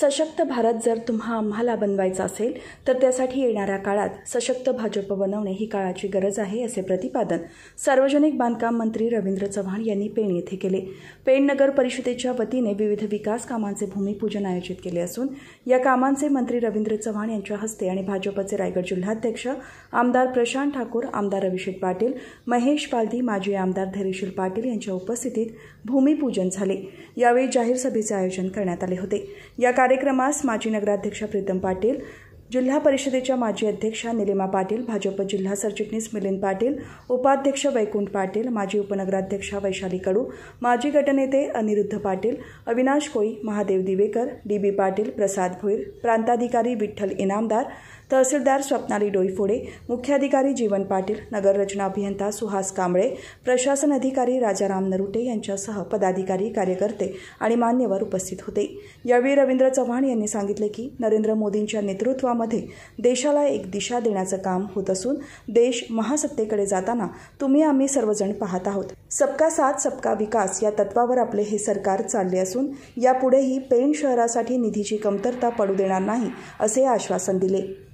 सशक्त भारत जर तुम्हा आम्हाला बनवायचा असेल तर त्यासाठी येणाऱ्या काळात सशक्त भाजप बनवणे ही काळाची गरज आहे असे प्रतिपादन सार्वजनिक बांधकाम मंत्री रवींद्र चव्हाण यांनी पेण येथे केले पेण नगर परिषदेच्या वतीने विविध विकास कामांचे भूमिपूजन आयोजित केले असून या कामांचे मंत्री रवींद्र चव्हाण यांच्या हस्ते आणि भाजपचे रायगड जिल्हाध्यक्ष आमदार प्रशांत ठाकूर आमदार अभिषेक पाटील महेश पालदी माजी आमदार धैर्यशील पाटील यांच्या उपस्थितीत भूमिपूजन झाले यावेळी जाहीर सभेचे आयोजन करण्यात आले होते या कार्यक्रमास माजी नगराध्यक्षा प्रीतम पाटील जिल्हा परिषदेच्या माजी अध्यक्षा निलिमा पाटील भाजप जिल्हा सरचिटणीस मिलिंद पाटील उपाध्यक्ष वैकुंठ पाटील माजी उपनगराध्यक्षा वैशाली कडू माजी गटनेते अनिरुद्ध पाटील अविनाश कोई महादेव दिवेकर डी बी पाटील प्रसाद भोईर प्रांताधिकारी विठ्ठल इनामदार तहसीलदार स्वप्नाली डोईफोडे मुख्याधिकारी जीवन पाटील नगररचना अभियंता सुहास कांबळे प्रशासन अधिकारी राजाराम नरुटे यांच्यासह पदाधिकारी कार्यकर्ते आणि मान्यवर उपस्थित होते यावेळी रवींद्र चव्हाण यांनी सांगितले की नरेंद्र मोदींच्या नेतृत्वात मध्ये देशाला एक दिशा देण्याचं काम होत असून देश महासत्तेकडे जाताना तुम्ही आम्ही सर्वजण पाहत आहोत सबका साथ सबका विकास या तत्वावर आपले हे सरकार चालले असून यापुढेही पेण शहरासाठी निधीची कमतरता पडू देणार नाही असे आश्वासन दिले